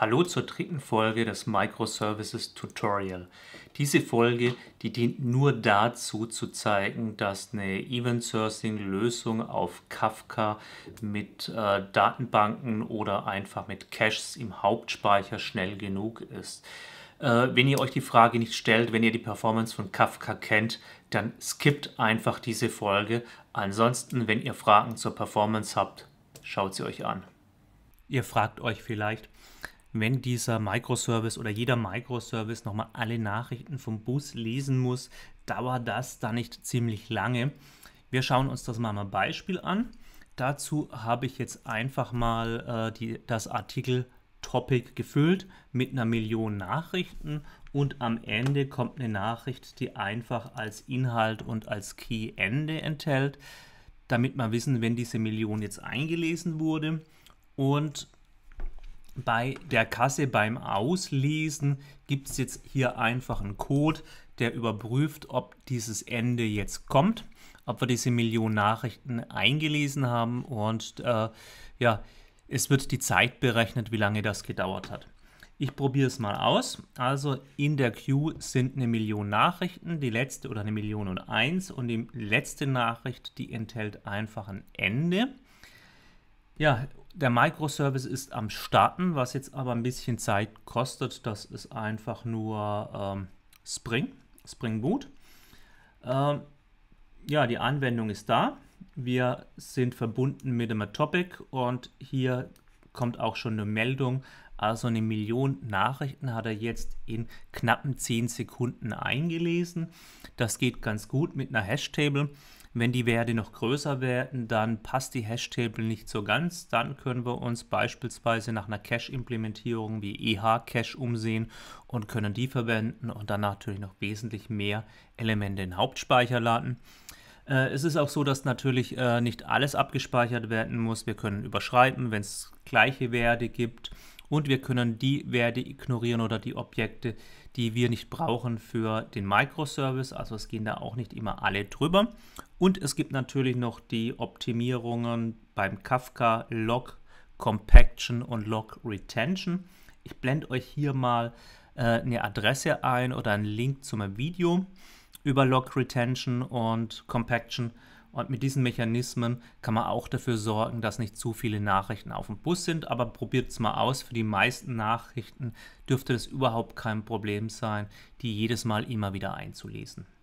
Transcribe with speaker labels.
Speaker 1: Hallo zur dritten Folge des Microservices Tutorial. Diese Folge, die dient nur dazu zu zeigen, dass eine Event Sourcing Lösung auf Kafka mit äh, Datenbanken oder einfach mit Caches im Hauptspeicher schnell genug ist. Äh, wenn ihr euch die Frage nicht stellt, wenn ihr die Performance von Kafka kennt, dann skippt einfach diese Folge. Ansonsten, wenn ihr Fragen zur Performance habt, schaut sie euch an. Ihr fragt euch vielleicht, wenn dieser Microservice oder jeder Microservice nochmal alle Nachrichten vom Bus lesen muss, dauert das da nicht ziemlich lange. Wir schauen uns das mal am Beispiel an. Dazu habe ich jetzt einfach mal äh, die, das Artikel Topic gefüllt mit einer Million Nachrichten und am Ende kommt eine Nachricht, die einfach als Inhalt und als Key Ende enthält, damit man wissen, wenn diese Million jetzt eingelesen wurde. Und bei der Kasse beim Auslesen gibt es jetzt hier einfach einen Code, der überprüft, ob dieses Ende jetzt kommt, ob wir diese Million Nachrichten eingelesen haben und äh, ja, es wird die Zeit berechnet, wie lange das gedauert hat. Ich probiere es mal aus. Also in der Queue sind eine Million Nachrichten, die letzte oder eine Million und eins und die letzte Nachricht, die enthält einfach ein Ende. Ja, der Microservice ist am Starten, was jetzt aber ein bisschen Zeit kostet. Das ist einfach nur ähm, Spring, Spring Boot. Ähm, ja, die Anwendung ist da. Wir sind verbunden mit dem Topic und hier kommt auch schon eine Meldung. Also eine Million Nachrichten hat er jetzt in knappen 10 Sekunden eingelesen. Das geht ganz gut mit einer Hashtable. table wenn die Werte noch größer werden, dann passt die Hash-Table nicht so ganz. Dann können wir uns beispielsweise nach einer Cache-Implementierung wie EH-Cache umsehen und können die verwenden und dann natürlich noch wesentlich mehr Elemente in Hauptspeicher laden. Äh, es ist auch so, dass natürlich äh, nicht alles abgespeichert werden muss. Wir können überschreiben, wenn es gleiche Werte gibt und wir können die Werte ignorieren oder die Objekte, die wir nicht brauchen für den Microservice. Also es gehen da auch nicht immer alle drüber. Und es gibt natürlich noch die Optimierungen beim Kafka Log Compaction und Log Retention. Ich blende euch hier mal äh, eine Adresse ein oder einen Link zu zum Video über Log Retention und Compaction. Und mit diesen Mechanismen kann man auch dafür sorgen, dass nicht zu viele Nachrichten auf dem Bus sind. Aber probiert es mal aus. Für die meisten Nachrichten dürfte es überhaupt kein Problem sein, die jedes Mal immer wieder einzulesen.